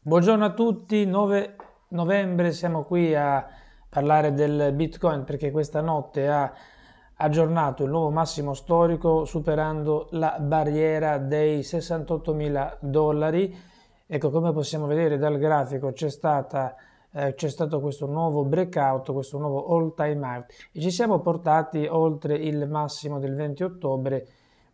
Buongiorno a tutti, 9 novembre siamo qui a parlare del Bitcoin perché questa notte ha aggiornato il nuovo massimo storico superando la barriera dei 68 mila dollari. Ecco come possiamo vedere dal grafico c'è, stata, eh, c'è stato questo nuovo breakout, questo nuovo all time out e ci siamo portati oltre il massimo del 20 ottobre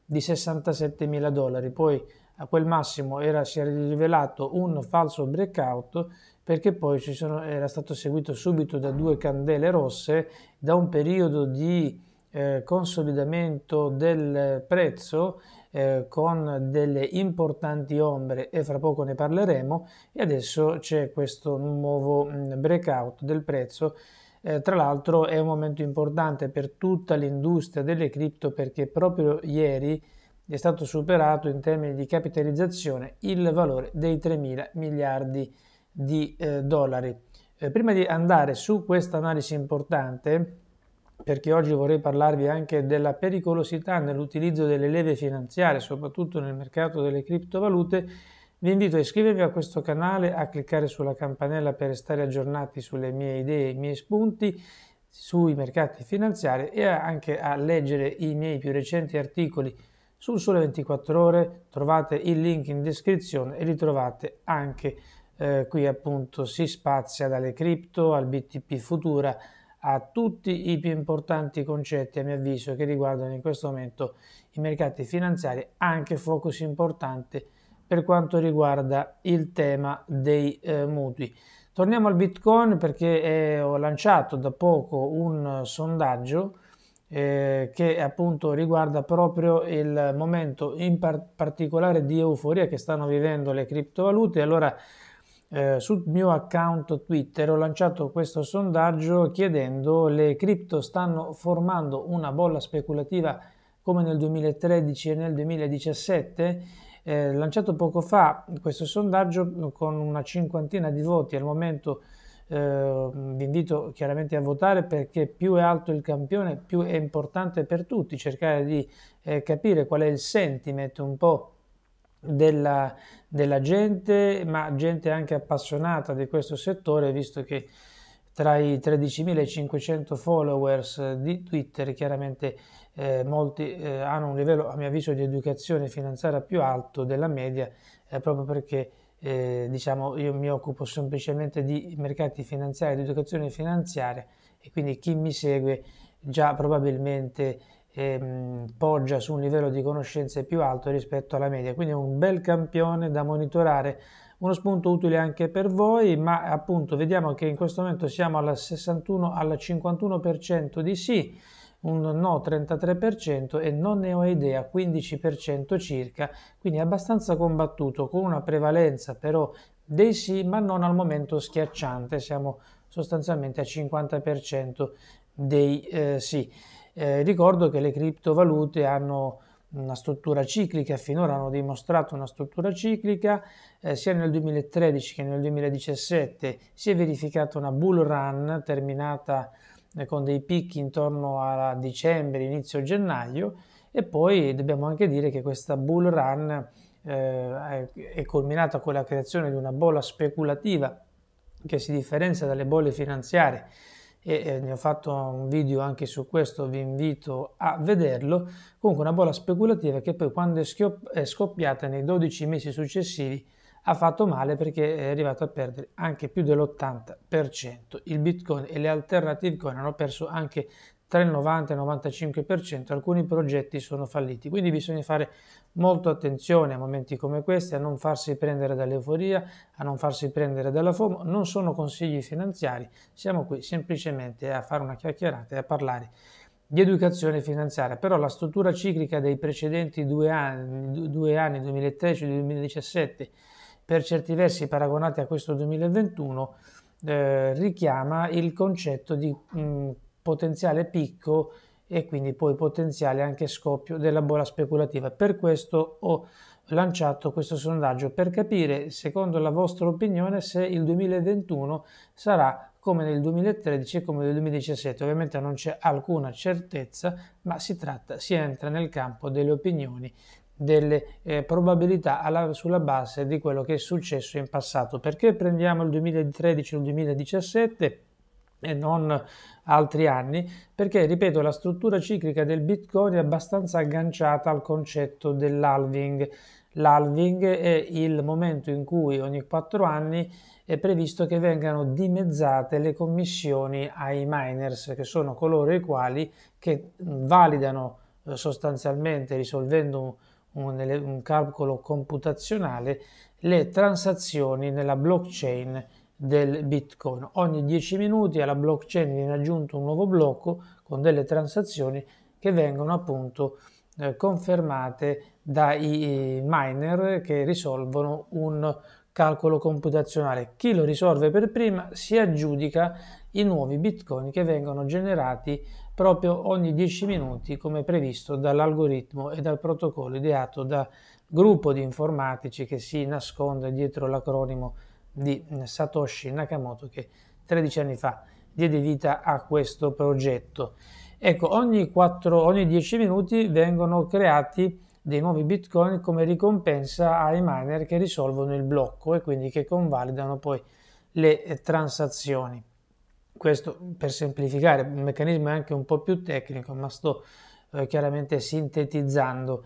di 67 mila dollari. Poi a quel massimo era, si era rivelato un falso breakout perché poi sono, era stato seguito subito da due candele rosse, da un periodo di eh, consolidamento del prezzo eh, con delle importanti ombre e fra poco ne parleremo e adesso c'è questo nuovo mm, breakout del prezzo eh, tra l'altro è un momento importante per tutta l'industria delle cripto perché proprio ieri è stato superato in termini di capitalizzazione il valore dei 3.000 miliardi di eh, dollari. Eh, prima di andare su questa analisi importante, perché oggi vorrei parlarvi anche della pericolosità nell'utilizzo delle leve finanziarie, soprattutto nel mercato delle criptovalute, vi invito a iscrivervi a questo canale, a cliccare sulla campanella per restare aggiornati sulle mie idee, i miei spunti sui mercati finanziari e anche a leggere i miei più recenti articoli sul Sole 24 Ore, trovate il link in descrizione e li trovate anche eh, qui appunto si spazia dalle cripto al BTP Futura a tutti i più importanti concetti a mio avviso che riguardano in questo momento i mercati finanziari, anche focus importante per quanto riguarda il tema dei eh, mutui. Torniamo al Bitcoin perché eh, ho lanciato da poco un sondaggio eh, che appunto riguarda proprio il momento in par- particolare di euforia che stanno vivendo le criptovalute. Allora, eh, sul mio account Twitter ho lanciato questo sondaggio chiedendo le cripto stanno formando una bolla speculativa come nel 2013 e nel 2017. Eh, lanciato poco fa questo sondaggio con una cinquantina di voti al momento eh, vi invito chiaramente a votare perché più è alto il campione, più è importante per tutti cercare di eh, capire qual è il sentiment un po' della, della gente, ma gente anche appassionata di questo settore, visto che tra i 13.500 followers di Twitter, chiaramente eh, molti eh, hanno un livello, a mio avviso, di educazione finanziaria più alto della media, eh, proprio perché eh, diciamo io mi occupo semplicemente di mercati finanziari, di educazione finanziaria e quindi chi mi segue già probabilmente ehm, poggia su un livello di conoscenze più alto rispetto alla media, quindi è un bel campione da monitorare, uno spunto utile anche per voi, ma appunto vediamo che in questo momento siamo al 61 al 51% di sì un no 33% e non ne ho idea 15% circa, quindi abbastanza combattuto con una prevalenza però dei sì ma non al momento schiacciante, siamo sostanzialmente a 50% dei eh, sì. Eh, ricordo che le criptovalute hanno una struttura ciclica, finora hanno dimostrato una struttura ciclica, eh, sia nel 2013 che nel 2017 si è verificata una bull run terminata con dei picchi intorno a dicembre, inizio gennaio e poi dobbiamo anche dire che questa bull run eh, è culminata con la creazione di una bolla speculativa che si differenzia dalle bolle finanziarie e ne ho fatto un video anche su questo, vi invito a vederlo, comunque una bolla speculativa che poi quando è scoppiata nei 12 mesi successivi ha fatto male perché è arrivato a perdere anche più dell'80%. Il Bitcoin e le alternative coin hanno perso anche tra il 90 e il 95%, alcuni progetti sono falliti, quindi bisogna fare molto attenzione a momenti come questi, a non farsi prendere dall'euforia, a non farsi prendere dalla FOMO, non sono consigli finanziari, siamo qui semplicemente a fare una chiacchierata e a parlare di educazione finanziaria, però la struttura ciclica dei precedenti due anni, due anni 2013-2017 per certi versi paragonati a questo 2021, eh, richiama il concetto di mh, mm, potenziale picco e quindi poi potenziale anche scoppio della bolla speculativa. Per questo ho lanciato questo sondaggio per capire, secondo la vostra opinione, se il 2021 sarà come nel 2013 e come nel 2017. Ovviamente non c'è alcuna certezza, ma si tratta, si entra nel campo delle opinioni delle eh, probabilità alla, sulla base di quello che è successo in passato. Perché prendiamo il 2013 e il 2017 e non altri anni? Perché, ripeto, la struttura ciclica del Bitcoin è abbastanza agganciata al concetto dell'halving. L'halving è il momento in cui ogni 4 anni è previsto che vengano dimezzate le commissioni ai miners, che sono coloro i quali che validano eh, sostanzialmente risolvendo un un, un calcolo computazionale, le transazioni nella blockchain del Bitcoin. Ogni 10 minuti alla blockchain viene aggiunto un nuovo blocco con delle transazioni che vengono appunto eh, confermate dai eh, miner che risolvono un calcolo computazionale. Chi lo risolve per prima si aggiudica i nuovi bitcoin che vengono generati proprio ogni 10 minuti come previsto dall'algoritmo e dal protocollo ideato da gruppo di informatici che si nasconde dietro l'acronimo di mm, Satoshi Nakamoto che 13 anni fa diede vita a questo progetto. Ecco, ogni, 4, ogni 10 minuti vengono creati dei nuovi bitcoin come ricompensa ai miner che risolvono il blocco e quindi che convalidano poi le eh, transazioni questo per semplificare, un meccanismo è anche un po' più tecnico, ma sto eh, chiaramente sintetizzando.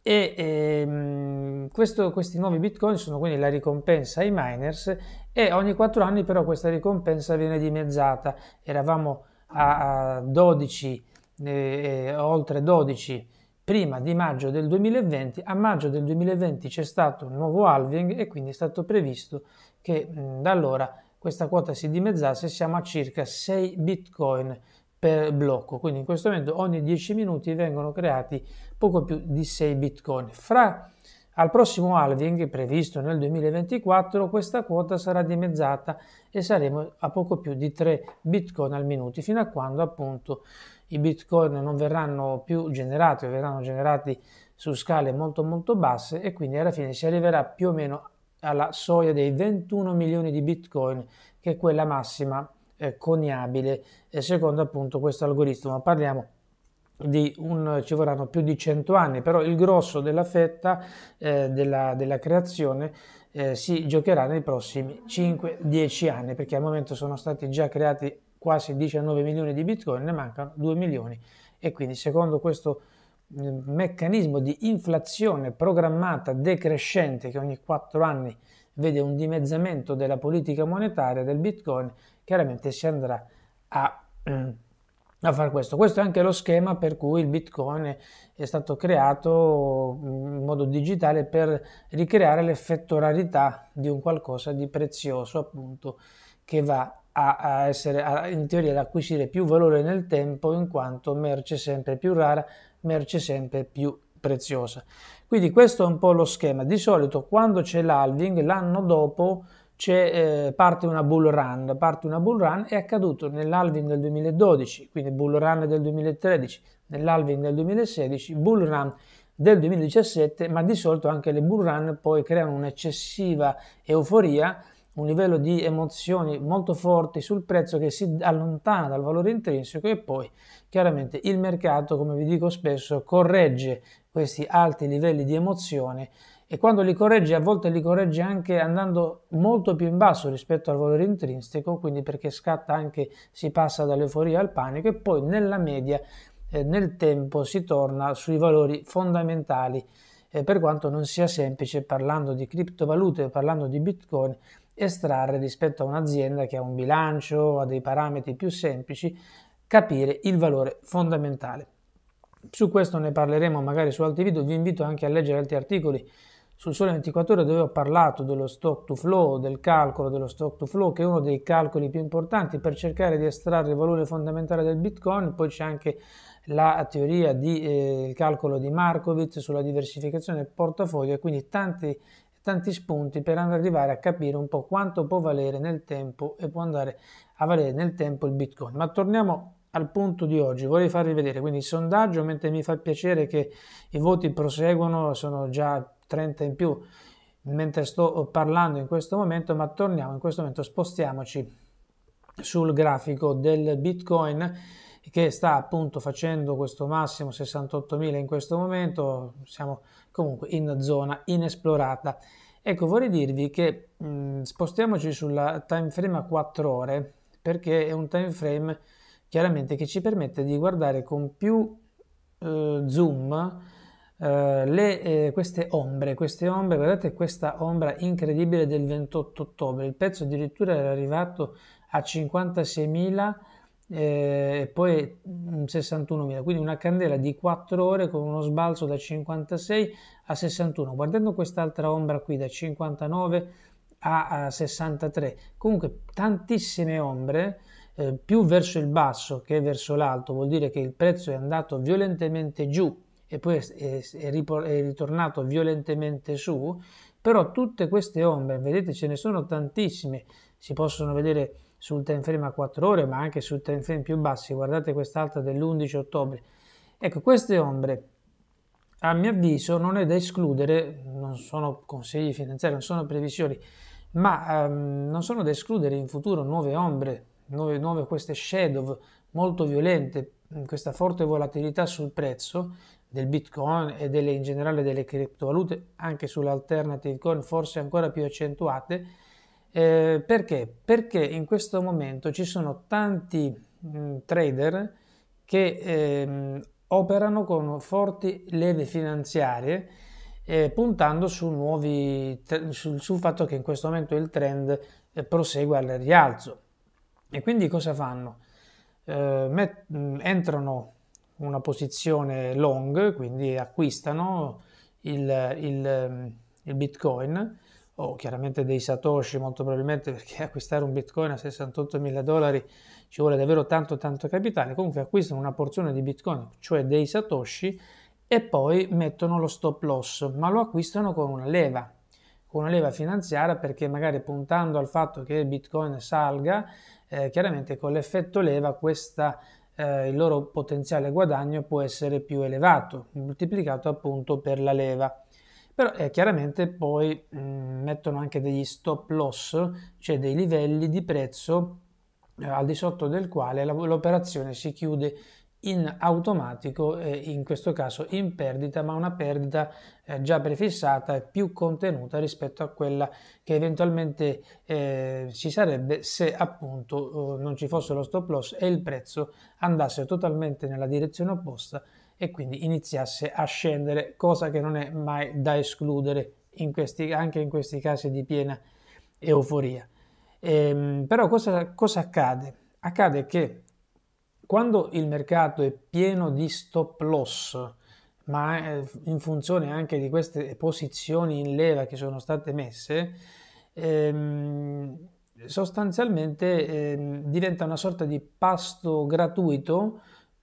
E, ehm, questo, questi nuovi bitcoin sono quindi la ricompensa ai miners e ogni 4 anni però questa ricompensa viene dimezzata. Eravamo a, a 12, eh, eh, oltre 12 prima di maggio del 2020, a maggio del 2020 c'è stato un nuovo halving e quindi è stato previsto che mh, mm, da allora questa quota si dimezzasse siamo a circa 6 bitcoin per blocco. Quindi in questo momento ogni 10 minuti vengono creati poco più di 6 bitcoin. Fra al prossimo halving previsto nel 2024 questa quota sarà dimezzata e saremo a poco più di 3 bitcoin al minuto fino a quando appunto i bitcoin non verranno più generati o verranno generati su scale molto molto basse e quindi alla fine si arriverà più o meno alla soglia dei 21 milioni di bitcoin, che è quella massima eh, coniabile e secondo appunto questo algoritmo. Parliamo di un, ci vorranno più di 100 anni, però il grosso della fetta eh, della, della, creazione eh, si giocherà nei prossimi 5-10 anni, perché al momento sono stati già creati quasi 19 milioni di bitcoin, ne mancano 2 milioni e quindi secondo questo meccanismo di inflazione programmata decrescente che ogni 4 anni vede un dimezzamento della politica monetaria del Bitcoin, chiaramente si andrà a, mm, a fare questo. Questo è anche lo schema per cui il Bitcoin è stato creato mm, in modo digitale per ricreare l'effetto rarità di un qualcosa di prezioso appunto che va a, essere, a, in teoria ad acquisire più valore nel tempo in quanto merce sempre più rara, merce sempre più preziosa. Quindi questo è un po' lo schema. Di solito quando c'è l'halving l'anno dopo eh, parte una bull run, parte una bull run è accaduto nell'halving del 2012, quindi bull run del 2013, nell'halving del 2016, bull run del 2017, ma di solito anche le bull run poi creano un'eccessiva euforia un livello di emozioni molto forti sul prezzo che si allontana dal valore intrinseco e poi chiaramente il mercato, come vi dico spesso, corregge questi alti livelli di emozione e quando li corregge a volte li corregge anche andando molto più in basso rispetto al valore intrinseco, quindi perché scatta anche, si passa dall'euforia al panico e poi nella media eh, nel tempo si torna sui valori fondamentali eh, per quanto non sia semplice parlando di criptovalute, parlando di bitcoin, estrarre rispetto a un'azienda che ha un bilancio, ha dei parametri più semplici, capire il valore fondamentale. Su questo ne parleremo magari su altri video, vi invito anche a leggere altri articoli sul Sole 24 Ore dove ho parlato dello stock to flow, del calcolo dello stock to flow che è uno dei calcoli più importanti per cercare di estrarre il valore fondamentale del Bitcoin, poi c'è anche la teoria del eh, calcolo di Markowitz sulla diversificazione del portafoglio e quindi tanti tanti spunti per arrivare a capire un po' quanto può valere nel tempo e può andare a valere nel tempo il Bitcoin. Ma torniamo al punto di oggi, vorrei farvi vedere quindi il sondaggio, mentre mi fa piacere che i voti proseguono, sono già 30 in più mentre sto parlando in questo momento, ma torniamo in questo momento, spostiamoci sul grafico del Bitcoin che sta appunto facendo questo massimo 68.000 in questo momento, siamo comunque in zona inesplorata. Ecco, vorrei dirvi che mh, spostiamoci sulla time frame a 4 ore, perché è un time frame chiaramente che ci permette di guardare con più eh, zoom eh, le, eh, queste ombre, queste ombre, guardate questa ombra incredibile del 28 ottobre, il pezzo addirittura era arrivato a 56.000 eh, e poi 61.000, mm, quindi una candela di 4 ore con uno sbalzo da 56 a 61. Guardando quest'altra ombra qui da 59 a, 63, comunque tantissime ombre eh, più verso il basso che verso l'alto, vuol dire che il prezzo è andato violentemente giù e poi è, è, è ritornato violentemente su, però tutte queste ombre, vedete ce ne sono tantissime, si possono vedere sul time frame a 4 ore, ma anche sul time frame più bassi. Guardate quest'altra dell'11 ottobre. Ecco, queste ombre, a mio avviso, non è da escludere, non sono consigli finanziari, non sono previsioni, ma um, non sono da escludere in futuro nuove ombre, nuove, nuove queste shadow molto violente, questa forte volatilità sul prezzo del bitcoin e delle, in generale delle criptovalute, anche sull'alternative coin forse ancora più accentuate, eh, perché? Perché in questo momento ci sono tanti mh, mm, trader che eh, operano con forti leve finanziarie eh, puntando su nuovi, sul, sul, fatto che in questo momento il trend eh, prosegue al rialzo. E quindi cosa fanno? Eh, met, mm, entrano una posizione long, quindi acquistano il, il, mm, il bitcoin o oh, chiaramente dei satoshi molto probabilmente perché acquistare un bitcoin a 68 mila dollari ci vuole davvero tanto tanto capitale, comunque acquistano una porzione di bitcoin, cioè dei satoshi, e poi mettono lo stop loss, ma lo acquistano con una leva, con una leva finanziaria perché magari puntando al fatto che bitcoin salga, eh, chiaramente con l'effetto leva questa, eh, il loro potenziale guadagno può essere più elevato, moltiplicato appunto per la leva però eh, chiaramente poi mh, mettono anche degli stop loss, cioè dei livelli di prezzo eh, al di sotto del quale la, l'operazione si chiude in automatico, eh, in questo caso in perdita, ma una perdita eh, già prefissata e più contenuta rispetto a quella che eventualmente eh, ci sarebbe se appunto oh, non ci fosse lo stop loss e il prezzo andasse totalmente nella direzione opposta e quindi iniziasse a scendere, cosa che non è mai da escludere in questi, anche in questi casi di piena euforia. Ehm, però cosa, cosa accade? Accade che quando il mercato è pieno di stop loss, ma eh, in funzione anche di queste posizioni in leva che sono state messe, ehm, sostanzialmente ehm, diventa una sorta di pasto gratuito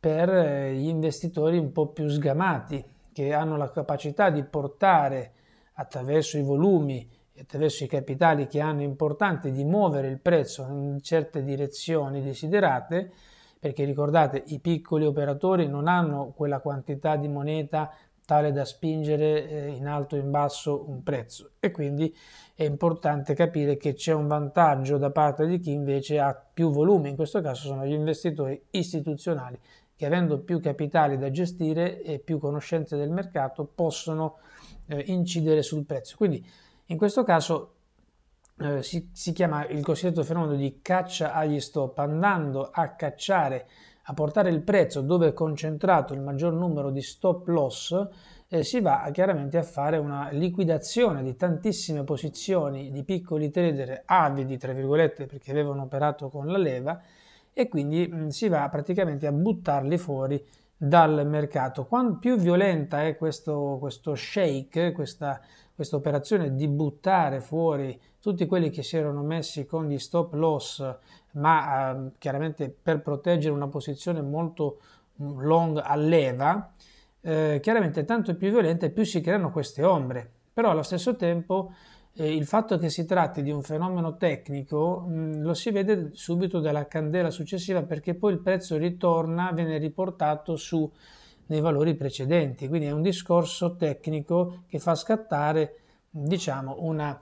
per eh, gli investitori un po' più sgamati, che hanno la capacità di portare attraverso i volumi e attraverso i capitali che hanno importanti di muovere il prezzo in certe direzioni desiderate, perché ricordate i piccoli operatori non hanno quella quantità di moneta tale da spingere eh, in alto o in basso un prezzo e quindi è importante capire che c'è un vantaggio da parte di chi invece ha più volume, in questo caso sono gli investitori istituzionali che avendo più capitali da gestire e più conoscenze del mercato possono eh, incidere sul prezzo. Quindi in questo caso eh, si, si, chiama il cosiddetto fenomeno di caccia agli stop, andando a cacciare, a portare il prezzo dove è concentrato il maggior numero di stop loss, eh, si va a, chiaramente a fare una liquidazione di tantissime posizioni di piccoli trader avidi, tra virgolette, perché avevano operato con la leva e quindi mm, si va praticamente a buttarli fuori dal mercato. Quanto più violenta è questo, questo shake, questa, questa operazione di buttare fuori tutti quelli che si erano messi con gli stop loss, ma eh, chiaramente per proteggere una posizione molto mm, long a leva, eh, chiaramente tanto più violenta più si creano queste ombre. Però allo stesso tempo eh, il fatto che si tratti di un fenomeno tecnico mh, mm, lo si vede subito dalla candela successiva perché poi il prezzo ritorna, viene riportato su nei valori precedenti, quindi è un discorso tecnico che fa scattare diciamo una,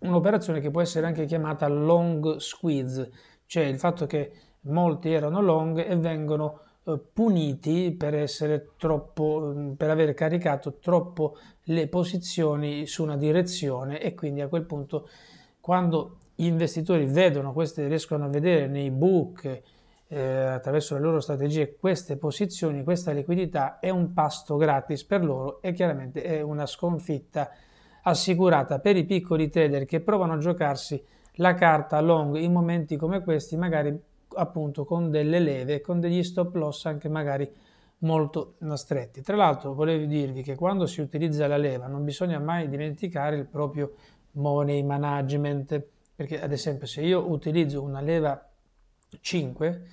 un'operazione che può essere anche chiamata long squeeze, cioè il fatto che molti erano long e vengono eh, puniti per essere troppo mm, per aver caricato troppo le posizioni su una direzione e quindi a quel punto quando gli investitori vedono queste riescono a vedere nei book eh, attraverso le loro strategie queste posizioni questa liquidità è un pasto gratis per loro e chiaramente è una sconfitta assicurata per i piccoli trader che provano a giocarsi la carta long in momenti come questi magari appunto con delle leve, con degli stop loss anche magari molto stretti. Tra l'altro volevo dirvi che quando si utilizza la leva non bisogna mai dimenticare il proprio money management, perché ad esempio se io utilizzo una leva 5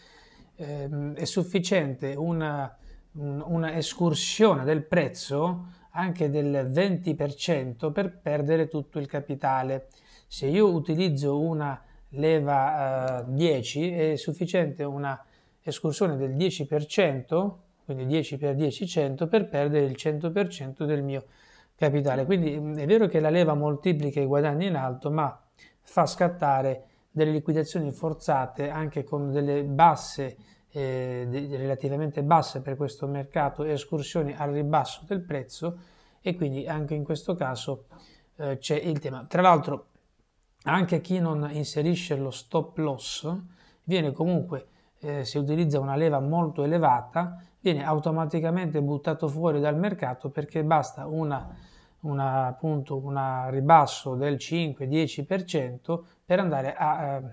ehm, è sufficiente una, una escursione del prezzo anche del 20% per perdere tutto il capitale. Se io utilizzo una leva eh, 10 è sufficiente una escursione del 10%, quindi 10 per 10 100 per perdere il 100% del mio capitale. Quindi mm, è vero che la leva moltiplica i guadagni in alto, ma fa scattare delle liquidazioni forzate anche con delle basse eh, relativamente basse per questo mercato escursioni al ribasso del prezzo e quindi anche in questo caso eh, c'è il tema. Tra l'altro anche chi non inserisce lo stop loss viene comunque, eh, se utilizza una leva molto elevata, viene automaticamente buttato fuori dal mercato perché basta una, una, appunto, un ribasso del 5-10% per andare a eh,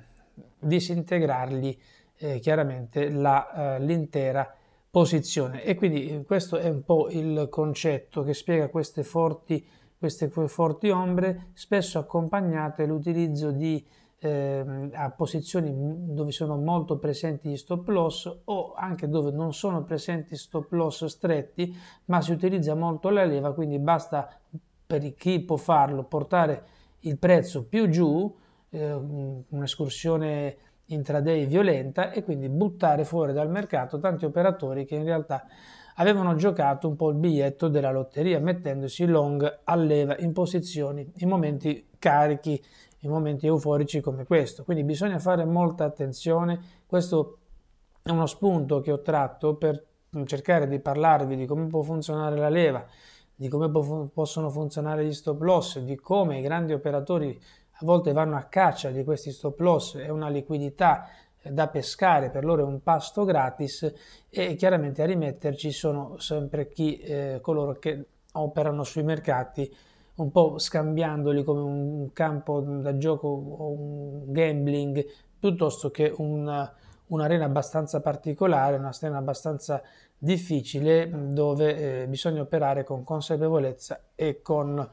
disintegrargli eh, chiaramente la, eh, l'intera posizione. E quindi eh, questo è un po' il concetto che spiega queste forti queste forti ombre spesso accompagnate l'utilizzo di eh, a posizioni dove sono molto presenti gli stop loss o anche dove non sono presenti stop loss stretti, ma si utilizza molto la leva, quindi basta per chi può farlo portare il prezzo più giù, eh, un'escursione intraday violenta e quindi buttare fuori dal mercato tanti operatori che in realtà avevano giocato un po' il biglietto della lotteria mettendosi long a leva in posizioni, in momenti carichi, in momenti euforici come questo. Quindi bisogna fare molta attenzione, questo è uno spunto che ho tratto per cercare di parlarvi di come può funzionare la leva, di come po- possono funzionare gli stop loss, di come i grandi operatori a volte vanno a caccia di questi stop loss, è una liquidità da pescare, per loro è un pasto gratis e chiaramente a rimetterci sono sempre chi, eh, coloro che operano sui mercati un po' scambiandoli come un campo da gioco o un gambling piuttosto che un, un'arena abbastanza particolare, una scena abbastanza difficile dove eh, bisogna operare con consapevolezza e con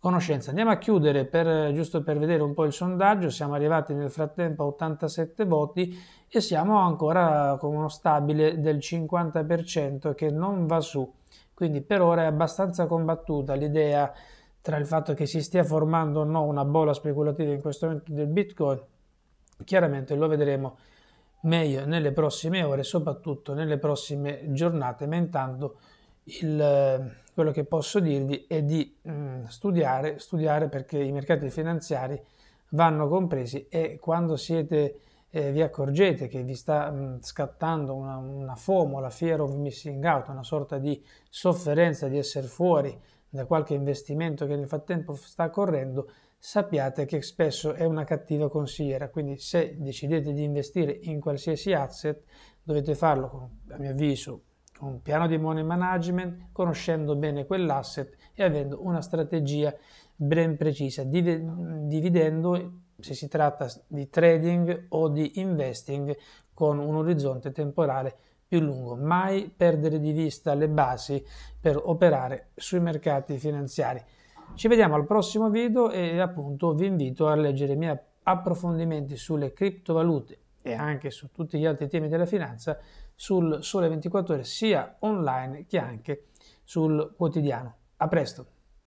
conoscenza. Andiamo a chiudere per, giusto per vedere un po' il sondaggio, siamo arrivati nel frattempo a 87 voti e siamo ancora con uno stabile del 50% che non va su, quindi per ora è abbastanza combattuta l'idea tra il fatto che si stia formando o no una bolla speculativa in questo momento del Bitcoin, chiaramente lo vedremo meglio nelle prossime ore, soprattutto nelle prossime giornate, ma intanto il, ehm, quello che posso dirvi è di mh, mm, studiare, studiare perché i mercati finanziari vanno compresi e quando siete, eh, vi accorgete che vi sta mh, mm, scattando una, una FOMO, fear of missing out, una sorta di sofferenza di essere fuori da qualche investimento che nel frattempo sta correndo, sappiate che spesso è una cattiva consigliera, quindi se decidete di investire in qualsiasi asset dovete farlo, con, a mio avviso, un piano di money management, conoscendo bene quell'asset e avendo una strategia ben precisa, dividendo se si tratta di trading o di investing con un orizzonte temporale più lungo. Mai perdere di vista le basi per operare sui mercati finanziari. Ci vediamo al prossimo video e appunto vi invito a leggere i miei approfondimenti sulle criptovalute e anche su tutti gli altri temi della finanza sul Sole 24 Ore sia online che anche sul quotidiano. A presto!